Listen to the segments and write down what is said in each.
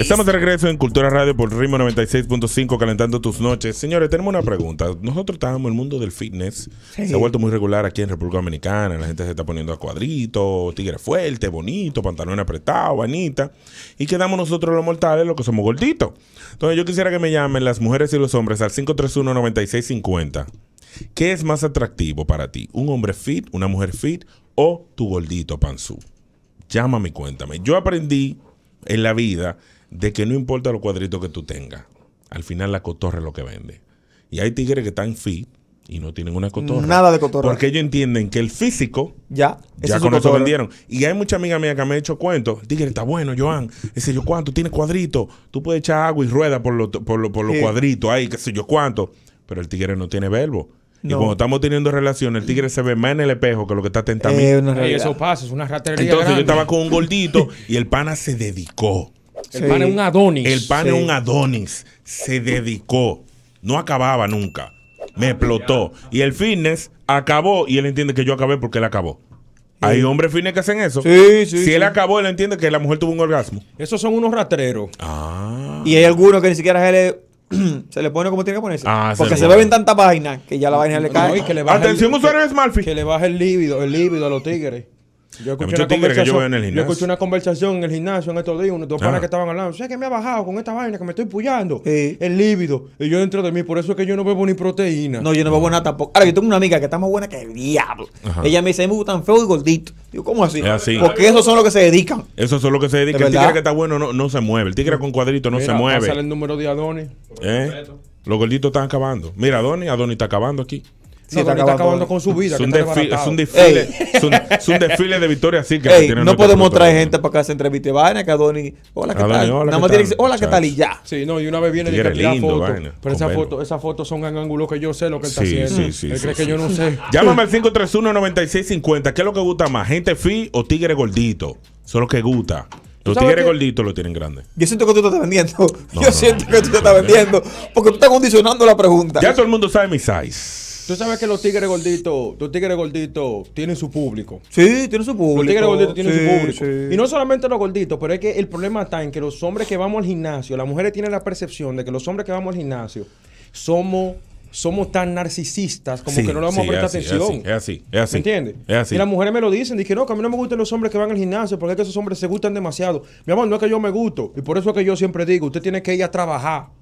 Estamos de regreso en Cultura Radio por Ritmo 96.5, calentando tus noches. Señores, tenemos una pregunta. Nosotros estamos en el mundo del fitness. Se ha vuelto muy regular aquí en República Dominicana. La gente se está poniendo a cuadritos, tigre fuerte, bonito, pantalón apretado, vanita. Y quedamos nosotros los mortales, los que somos gorditos. Entonces, yo quisiera que me llamen las mujeres y los hombres al 531-9650. ¿Qué es más atractivo para ti? ¿Un hombre fit, una mujer fit o tu gordito panzú? Llámame y cuéntame. Yo aprendí en la vida de que no importa los cuadritos que tú tengas, al final la cotorra es lo que vende. Y hay tigres que están fit y no tienen una cotorra. Nada de cotorra. Porque ellos entienden que el físico ya, ya con eso vendieron. Y hay mucha amiga mía que me ha hecho cuentos. Tigre está bueno, Joan. Ese yo cuánto, tiene cuadrito. Tú puedes echar agua y rueda por los por cuadritos ahí, qué sé yo cuánto. Pero el tigre no tiene verbo. Y cuando estamos teniendo relaciones, el tigre se ve más en el espejo que lo que está tentando. Esos eso pasa, es una ratería. Entonces yo estaba con un gordito y el pana se dedicó el pan es un Adonis. El pan es un Adonis. Se dedicó. No acababa nunca. Me explotó. Y el fitness acabó y él entiende que yo acabé porque él acabó. Hay hombres fines que hacen eso. Sí, sí, si él acabó, él entiende que la mujer tuvo un orgasmo. Esos son unos rastreros. Ah. Y hay algunos que ni siquiera se le, pone como tiene que ponerse. Ah, Porque se, beben tanta vaina que ya la vaina le cae. que le baja Atención, el, Que le baja el líbido, el líbido a los tigres. Yo escuché, una conversación, en el gimnasio. en estos días, unos dos ah. panas que estaban hablando. ¿Sabes que me ha bajado con esta vaina que me estoy pullando? El líbido. Y yo dentro de mí, por eso es que yo no bebo ni proteína. No, yo no bebo nada tampoco. Ahora, yo tengo una amiga que está más buena que el diablo. Ella me dice, a mí me gustan feo y gordito Digo, ¿cómo así? Porque esos son los que se dedican. Esos son los que se dedican. el tigre que está bueno no, no se mueve. El tigre con cuadrito no se mueve. sale el número de Adonis. ¿Eh? Los gorditos están acabando. Mira, Adoni Adonis está acabando aquí. Sí, está, acabando con su vida. Es un, desfile, es un desfile, es un, es un desfile de Victoria sí que No podemos traer gente para acá se entrevista vaina que Donny hola, ¿qué tal? Hola, Nada más tiene que hola, ¿qué tal? Y ya. Sí, no, y una vez viene y que Pero esa foto, esas fotos son en ángulo que yo sé lo que él está haciendo. Sí, sí, él cree que yo no sé. Llámame al 531-9650. ¿Qué es lo que gusta más? ¿Gente fi o tigre gordito? son los que gusta. Los tigres gorditos lo tienen grande. Yo siento que tú te estás vendiendo. yo siento que tú te estás vendiendo. Porque tú estás condicionando la pregunta. Ya todo el mundo sabe mi size. Tú sabes que los tigres gorditos, los tigres gorditos tienen su público. Sí, tienen su público. Los tigres gorditos tienen su público. Y no solamente los gorditos, pero es que el problema está en que los hombres que vamos al gimnasio, las mujeres tienen la percepción de que los hombres que vamos al gimnasio somos somos tan narcisistas como que no le vamos a prestar atención. Es así, es así. ¿Me entiendes? Es así. Y las mujeres me lo dicen, dije, no, que a mí no me gustan los hombres que van al gimnasio porque es que esos hombres se gustan demasiado. Mi amor, no es que yo me gusto y por eso es que yo siempre digo, usted tiene que ir a trabajar.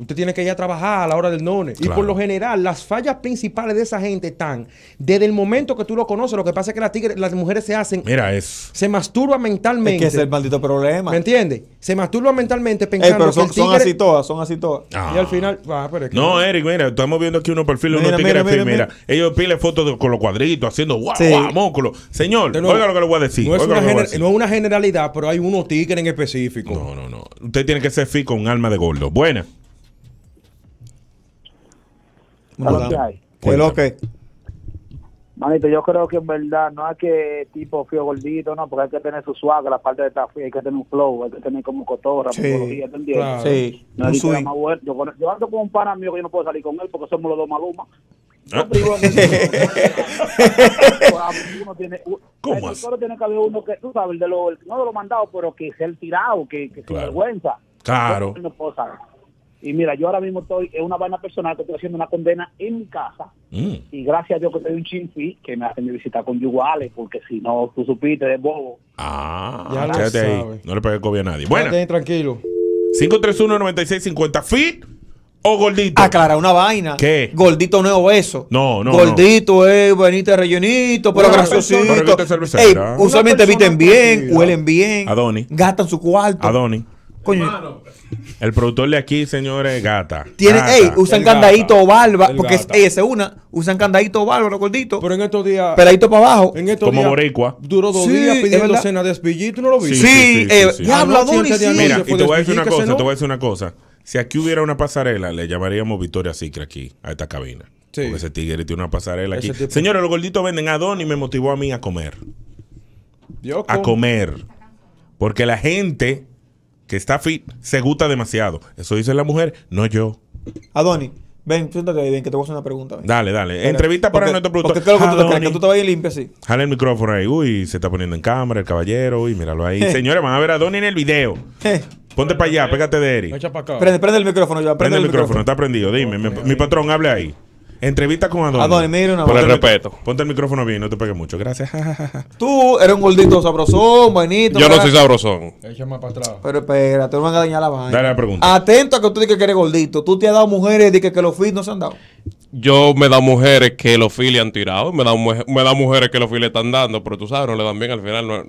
Usted tiene que ir a trabajar a la hora del nono. Y por lo general, las fallas principales de esa gente están desde el momento que tú lo conoces. Lo que pasa es que las, tigres, las mujeres se hacen. Mira, es. Se masturba mentalmente. Es que es el maldito problema. ¿Me entiendes? Se masturban mentalmente pensando. pero son, así todas, son así todas. Ah. Y al final. Ah, no, Eric, mira, estamos viendo aquí unos perfiles, unos tigres. Mira, Ellos piden fotos con los cuadritos, haciendo guau, sí. guau, Señor, oiga lo que le voy a decir. No es, una, generalidad, pero hay unos tigres en específico. No, no, no. Usted tiene que ser fico, un alma de gordo. Buena que? Manito, yo creo que en verdad no es que tipo fio gordito, no, porque hay que tener su suave, la parte de esta hay que tener un flow, hay que tener como cotorra, sí, Sí, no Más yo, ando con un pana mío que yo no puedo salir con él porque somos los dos malumas. Ah. uno tiene, Solo tiene que haber uno que, tú sabes, de lo, no de lo mandado, pero que es el tirado, que, que claro. vergüenza. Claro. No puedo y mira, yo ahora mismo estoy, en una vaina personal que estoy haciendo una condena en mi casa. Mm. Y gracias a Dios que tengo un chinfi que me hacen visitar con conyugales, porque si no, tú supiste de bobo. Ah, ya quédate ahí. No le el COVID a nadie. Bueno, tranquilo. 531-9650. Fit o gordito. Aclara una vaina. ¿Qué? Gordito no es obeso. No, no. Gordito es bonito, rellenito, pero grasosito. usualmente visten bien, huelen bien. Adoni. Gastan su cuarto. Adoni. El productor de aquí, señores, gata. Tiene, usan candadito o barba, porque es, ese una, usan candadito o barba, gordito. Pero en estos días. Peladito para abajo. En estos Como días, boricua. Duró dos días pidiendo cena de espillito, y no lo viste? Sí, sí, sí eh, ya habla Mira, y te voy a decir una cosa, te voy a decir una cosa. Si aquí hubiera una pasarela, le llamaríamos Victoria Sicre aquí, a esta cabina. Sí. Porque ese tigre tiene una pasarela aquí. Señores, los gorditos venden a Don y me motivó a mí a comer. Yo a comer. Porque la gente que está fit, se gusta demasiado. Eso dice la mujer, no yo. Adoni, ven, siéntate ahí, ven, que te voy a hacer una pregunta. Dale, dale. Entrevista para nuestro producto. Porque creo que tú te crees? Que tú te limpio así. jale el micrófono ahí. Uy, se está poniendo en cámara el caballero. Uy, míralo ahí. Señores, van a ver a Adoni en el video. Ponte para allá, pégate de Eric. Prende, prende el micrófono, ya. Prende, el micrófono, está prendido. Dime, oh, mi, mi patrón, hable ahí. Entrevista con Adonis. Adonis, mire una Por el respeto. Ponte el micrófono bien, no te pegues mucho. Gracias. Tú eres un gordito sabrosón, bonito. Yo no soy sabrosón. Échame para atrás. Pero espera, te van a dañar la vaina. Dale la pregunta. Atento a que tú digas que eres gordito. Tú te has dado mujeres y que, que los filles no se han dado. Yo me he dado mujeres que los filles han tirado. Me da me da mujeres que los filles están dando. Pero tú sabes, no le dan bien al final.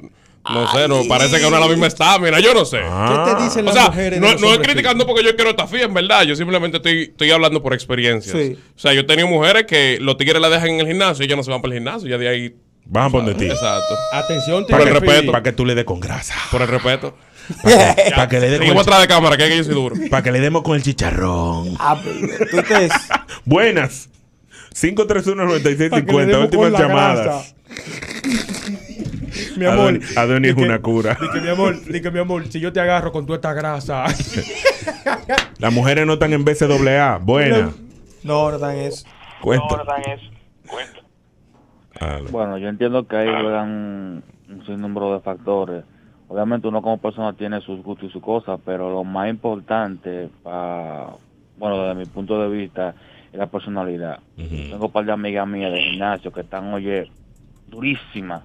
No sé, no, parece que no es la misma mira yo no sé. ¿Qué te dicen las No, estoy criticando porque yo quiero fía en verdad. Yo simplemente estoy, hablando por experiencia O sea, yo he tenido mujeres que los tigres la dejan en el gimnasio y ya no se van para el gimnasio, ya de ahí. Van por Exacto. Atención, Por el respeto. Para que tú le des con grasa. Por el respeto. Para que, le demos. de cámara, que, que yo duro. Para que le demos con el chicharrón. Ah, es? Buenas. 531-9650, últimas llamadas. mi amor. Adonis es una cura. Dice mi amor, mi amor, si yo te agarro con toda esta grasa. Las mujeres no están en BCAA. Buena. No, no están eso. No, no Bueno, yo entiendo que ahí juegan un sinnúmero de factores. Obviamente uno como persona tiene sus gustos y sus cosas, pero lo más importante, bueno, desde mi punto de vista, es la personalidad. Tengo un par de amigas mías de gimnasio que están, oye, durísimas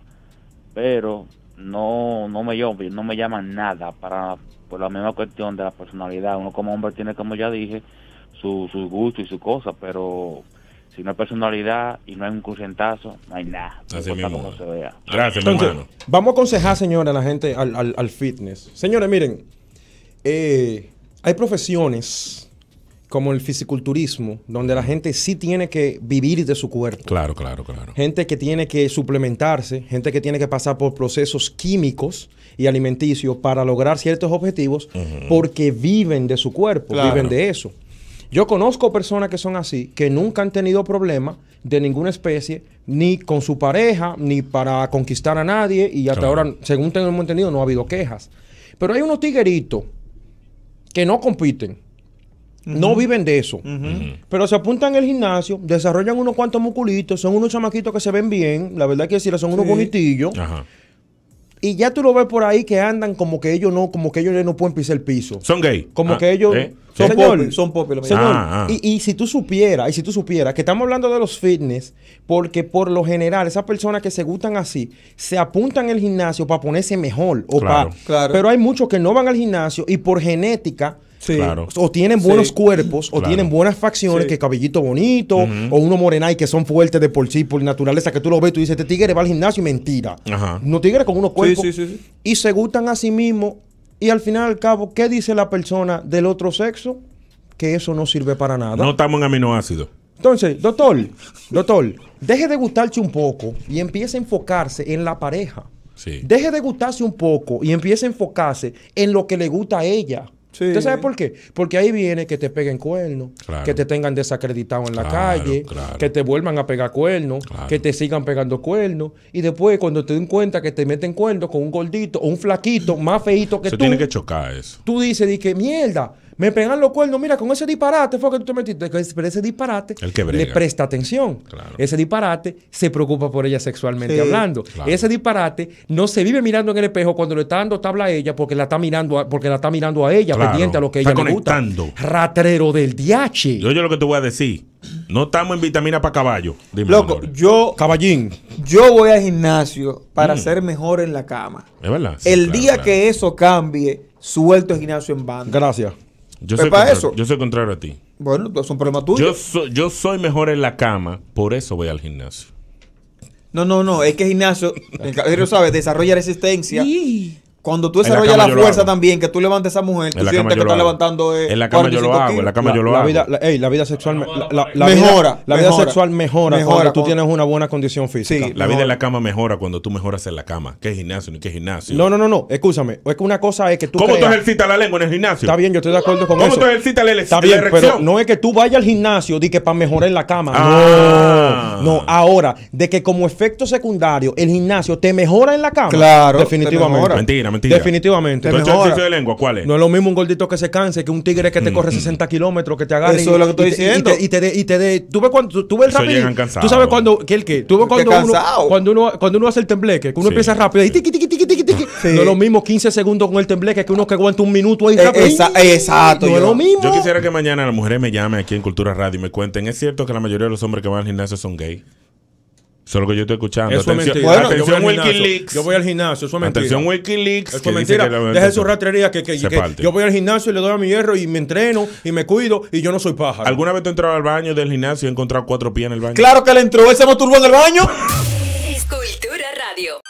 pero no, no me llaman, no me nada para por la misma cuestión de la personalidad. Uno como hombre tiene, como ya dije, su, su gusto y su cosa, pero si no hay personalidad y no hay un crucentazo, no hay nada. Gracias, Entonces, Vamos a aconsejar, señora, a la gente al, al, fitness. Señores, miren, eh, hay profesiones como el fisiculturismo, donde la gente sí tiene que vivir de su cuerpo. Claro, claro, claro. Gente que tiene que suplementarse, gente que tiene que pasar por procesos químicos y alimenticios para lograr ciertos objetivos, porque viven de su cuerpo, viven de eso. Yo conozco personas que son así, que nunca han tenido problema de ninguna especie, ni con su pareja, ni para conquistar a nadie, y hasta ahora, según tengo entendido, no ha habido quejas. Pero hay unos tigueritos que no compiten no viven de eso. Pero se apuntan al gimnasio, desarrollan unos cuantos musculitos, son unos chamaquitos que se ven bien, la verdad que sí, son unos bonitillos. Y ya tú lo ves por ahí que andan como que ellos no, como que ellos no pueden pisar el piso. Son gay. Como ah, que ellos ¿eh? son señor, son popis, señor, ah, ah. Y, si tú supieras, y si tú supieras que estamos hablando de los fitness, porque por lo general esas personas que se gustan así se apuntan al gimnasio para ponerse mejor o Pero hay muchos que no van al gimnasio y por genética o tienen buenos cuerpos, o tienen buenas facciones, que cabellito bonito, o uno morenay que son fuertes de por sí, por naturaleza, que tú lo ves, tú dices, este tigre va al gimnasio y mentira. No tigre con unos cuerpos. Y se gustan a sí mismos. Y al final al cabo, ¿qué dice la persona del otro sexo? Que eso no sirve para nada. No estamos en aminoácidos. Entonces, doctor, doctor, deje de gustarse un poco y empiece a enfocarse en la pareja. Deje de gustarse un poco y empiece a enfocarse en lo que le gusta a ella. ¿Tú sabes por qué? Porque ahí viene que te peguen cuernos, que te tengan desacreditado en la calle, que te vuelvan a pegar cuernos, que te sigan pegando cuernos. Y después, cuando te den cuenta que te meten cuernos con un gordito o un flaquito más feito que tú. Se tiene que chocar eso. Tú dices, di que mierda, me pegan los cuernos, mira, con ese disparate fue que tú te metiste. Pero ese disparate le presta atención. Ese disparate se preocupa por ella sexualmente hablando. Ese disparate no se vive mirando en el espejo cuando le está dando tabla a ella porque la está mirando a, porque la está mirando a ella, pendiente a lo que ella le gusta. Ratrero del diache. Yo, yo lo que te voy a decir. No estamos en vitamina para caballo. Loco, yo. Caballín. Yo voy al gimnasio para mm. ser mejor en la cama. Es verdad. el día que eso cambie, suelto el gimnasio en banda. Gracias. Yo soy, eso? yo soy contrario a ti. Bueno, son un problema Yo, soy mejor en la cama, por eso voy al gimnasio. No, no, no, es que el gimnasio, el caballero sabe, desarrolla resistencia. Cuando tú desarrollas la, fuerza también, que tú levantes a esa mujer, tú sientes que estás levantando. Eh, en la cama yo lo hago, en la cama yo lo hago. la vida sexual mejora. La vida sexual mejora cuando tú tienes una buena condición física. La vida en la cama mejora cuando tú mejoras en la cama. ¿Qué gimnasio? ¿Qué gimnasio? No, no, no, no. Escúchame. Es que una cosa es que tú. ¿Cómo tú ejercitas la lengua en el gimnasio? Está bien, yo estoy de acuerdo con eso. ¿Cómo tú ejercitas la erección? Está bien, pero no es que tú vayas al gimnasio y que para mejorar en la cama. Ah. No. No, ah. ahora, de que como efecto secundario el gimnasio te mejora en la cama. Claro. Definitivamente. mentira, mentira. Definitivamente. ¿Tú ejercicio de lengua cuál es? No es lo mismo un gordito que se canse que un tigre que te corre 60 mm. kilómetros, que te agarre. Eso y, es lo que estoy y diciendo. Te, y te, y de, tú ves cuando. Tú ves el rápido. Tú sabes cuando. ¿Qué el qué? Tú ves cuando, uno, cuando, uno, cuando uno hace el tembleque, Cuando uno empieza rápido no es lo mismo 15 segundos con el tembleque que uno que aguanta un minuto ahí. Eh, exacto. yo. quisiera que mañana las mujeres me llamen aquí en Cultura Radio y me cuenten, ¿es cierto que la mayoría de los hombres que van al gimnasio son gay? Eso es lo que yo estoy escuchando. yo voy al gimnasio, eso es mentira. Atención, es mentira. Deja su ratrería que, yo voy al gimnasio y le doy a mi hierro y me entreno y me cuido y yo no soy pájaro. ¿Alguna vez te entrado al baño del gimnasio y he encontrado cuatro pies en el baño? Claro que le entró, ese moturbo en el baño. Es Cultura Radio.